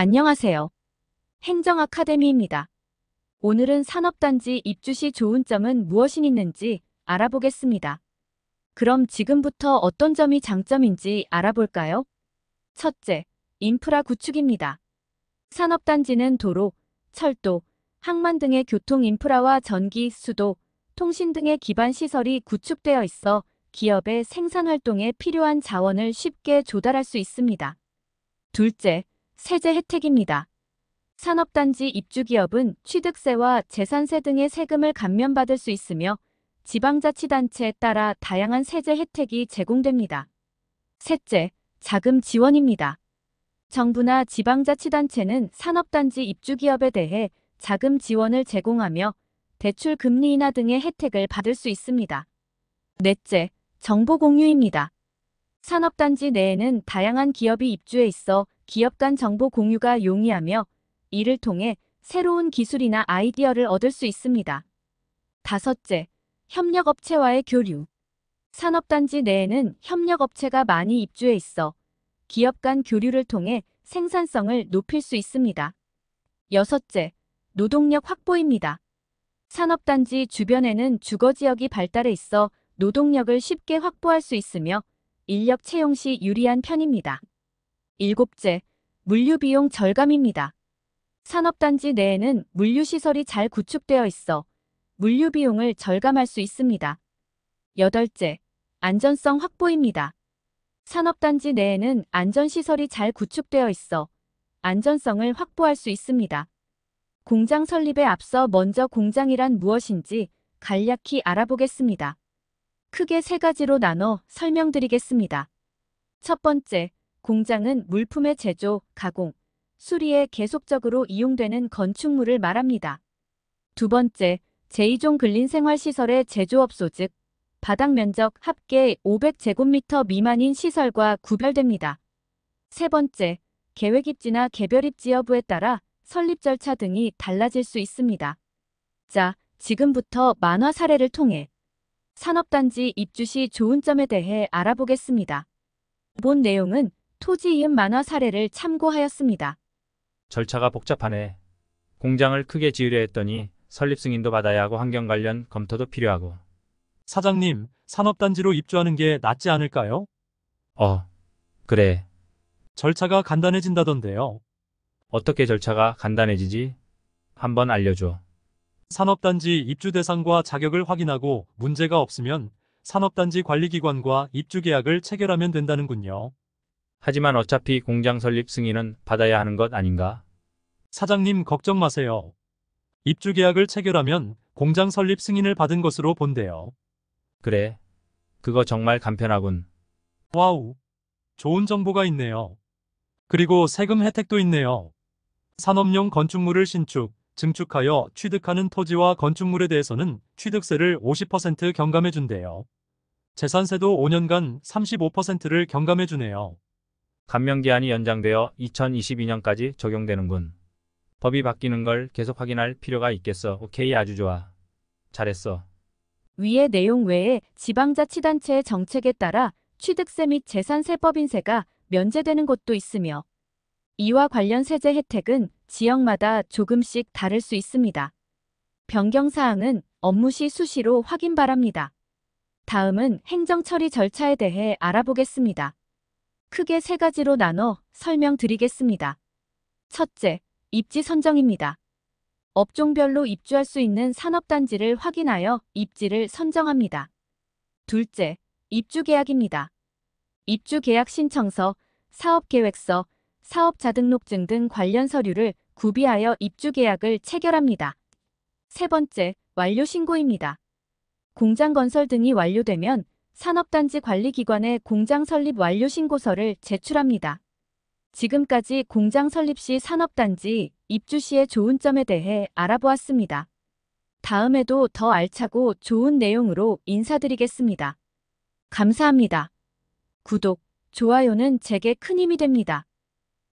안녕하세요. 행정 아카데미입니다. 오늘은 산업단지 입주 시 좋은 점은 무엇이 있는지 알아보겠습니다. 그럼 지금부터 어떤 점이 장점인지 알아볼까요? 첫째, 인프라 구축입니다. 산업단지는 도로, 철도, 항만 등의 교통 인프라와 전기, 수도, 통신 등의 기반 시설이 구축되어 있어 기업의 생산활동에 필요한 자원을 쉽게 조달할 수 있습니다. 둘째, 세제 혜택입니다. 산업단지 입주기업은 취득세와 재산세 등의 세금을 감면받을 수 있으며 지방자치단체에 따라 다양한 세제 혜택이 제공됩니다. 셋째, 자금 지원입니다. 정부나 지방자치단체는 산업단지 입주기업에 대해 자금 지원을 제공하며 대출 금리 인하 등의 혜택을 받을 수 있습니다. 넷째, 정보 공유입니다. 산업단지 내에는 다양한 기업이 입주해 있어 기업 간 정보 공유가 용이하며 이를 통해 새로운 기술이나 아이디어를 얻을 수 있습니다. 다섯째, 협력업체와의 교류. 산업단지 내에는 협력업체가 많이 입주해 있어 기업 간 교류를 통해 생산성을 높일 수 있습니다. 여섯째, 노동력 확보입니다. 산업단지 주변에는 주거지역이 발달해 있어 노동력을 쉽게 확보할 수 있으며 인력 채용 시 유리한 편입니다. 일곱째, 물류비용 절감입니다. 산업단지 내에는 물류시설이 잘 구축되어 있어 물류비용을 절감할 수 있습니다. 여덟째, 안전성 확보입니다. 산업단지 내에는 안전시설이 잘 구축되어 있어 안전성을 확보할 수 있습니다. 공장 설립에 앞서 먼저 공장이란 무엇인지 간략히 알아보겠습니다. 크게 세 가지로 나눠 설명드리겠습니다. 첫 번째, 공장은 물품의 제조, 가공, 수리에 계속적으로 이용되는 건축물을 말합니다. 두 번째, 제2종 근린생활시설의 제조업소 즉 바닥 면적 합계 500제곱미터 미만인 시설과 구별됩니다. 세 번째, 계획입지나 개별입지 여부에 따라 설립 절차 등이 달라질 수 있습니다. 자, 지금부터 만화 사례를 통해 산업단지 입주 시 좋은 점에 대해 알아보겠습니다. 본 내용은 토지이음 만화 사례를 참고하였습니다. 절차가 복잡하네. 공장을 크게 지으려 했더니 설립 승인도 받아야 하고 환경 관련 검토도 필요하고. 사장님, 산업단지로 입주하는 게 낫지 않을까요? 어, 그래. 절차가 간단해진다던데요. 어떻게 절차가 간단해지지? 한번 알려줘. 산업단지 입주 대상과 자격을 확인하고 문제가 없으면 산업단지 관리기관과 입주 계약을 체결하면 된다는군요. 하지만 어차피 공장 설립 승인은 받아야 하는 것 아닌가? 사장님 걱정 마세요. 입주 계약을 체결하면 공장 설립 승인을 받은 것으로 본대요. 그래. 그거 정말 간편하군. 와우. 좋은 정보가 있네요. 그리고 세금 혜택도 있네요. 산업용 건축물을 신축, 증축하여 취득하는 토지와 건축물에 대해서는 취득세를 50% 경감해준대요. 재산세도 5년간 35%를 경감해주네요. 감면기한이 연장되어 2022년까지 적용되는군. 법이 바뀌는 걸 계속 확인할 필요가 있겠어. 오케이 아주 좋아. 잘했어. 위의 내용 외에 지방자치단체의 정책에 따라 취득세 및 재산세법인세가 면제되는 곳도 있으며 이와 관련 세제 혜택은 지역마다 조금씩 다를 수 있습니다. 변경사항은 업무 시 수시로 확인 바랍니다. 다음은 행정처리 절차에 대해 알아보겠습니다. 크게 세 가지로 나눠 설명드리겠습니다. 첫째, 입지 선정입니다. 업종별로 입주할 수 있는 산업단지를 확인하여 입지를 선정합니다. 둘째, 입주계약입니다. 입주계약 신청서, 사업계획서, 사업자 등록증 등 관련 서류를 구비하여 입주계약을 체결합니다. 세 번째, 완료신고입니다. 공장 건설 등이 완료되면 산업단지 관리기관에 공장 설립 완료 신고서를 제출합니다. 지금까지 공장 설립 시 산업단지, 입주 시의 좋은 점에 대해 알아보았습니다. 다음에도 더 알차고 좋은 내용으로 인사드리겠습니다. 감사합니다. 구독, 좋아요는 제게 큰 힘이 됩니다.